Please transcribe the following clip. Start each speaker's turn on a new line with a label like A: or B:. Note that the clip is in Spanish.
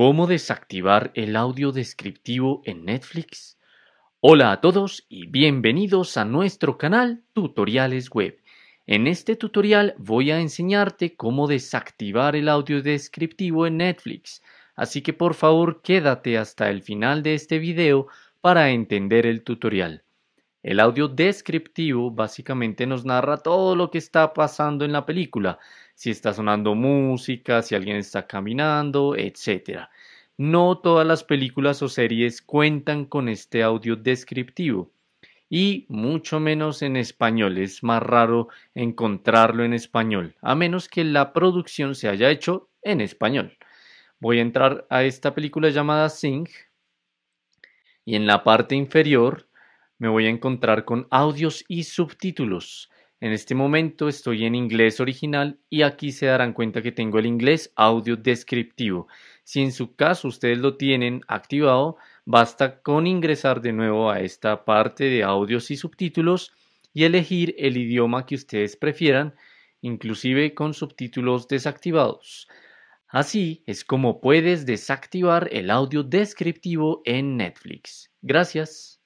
A: ¿Cómo desactivar el audio descriptivo en Netflix? Hola a todos y bienvenidos a nuestro canal Tutoriales Web. En este tutorial voy a enseñarte cómo desactivar el audio descriptivo en Netflix, así que por favor quédate hasta el final de este video para entender el tutorial. El audio descriptivo básicamente nos narra todo lo que está pasando en la película, si está sonando música, si alguien está caminando, etc. No todas las películas o series cuentan con este audio descriptivo y mucho menos en español. Es más raro encontrarlo en español, a menos que la producción se haya hecho en español. Voy a entrar a esta película llamada Sing y en la parte inferior me voy a encontrar con audios y subtítulos. En este momento estoy en inglés original y aquí se darán cuenta que tengo el inglés audio descriptivo. Si en su caso ustedes lo tienen activado, basta con ingresar de nuevo a esta parte de audios y subtítulos y elegir el idioma que ustedes prefieran, inclusive con subtítulos desactivados. Así es como puedes desactivar el audio descriptivo en Netflix. Gracias.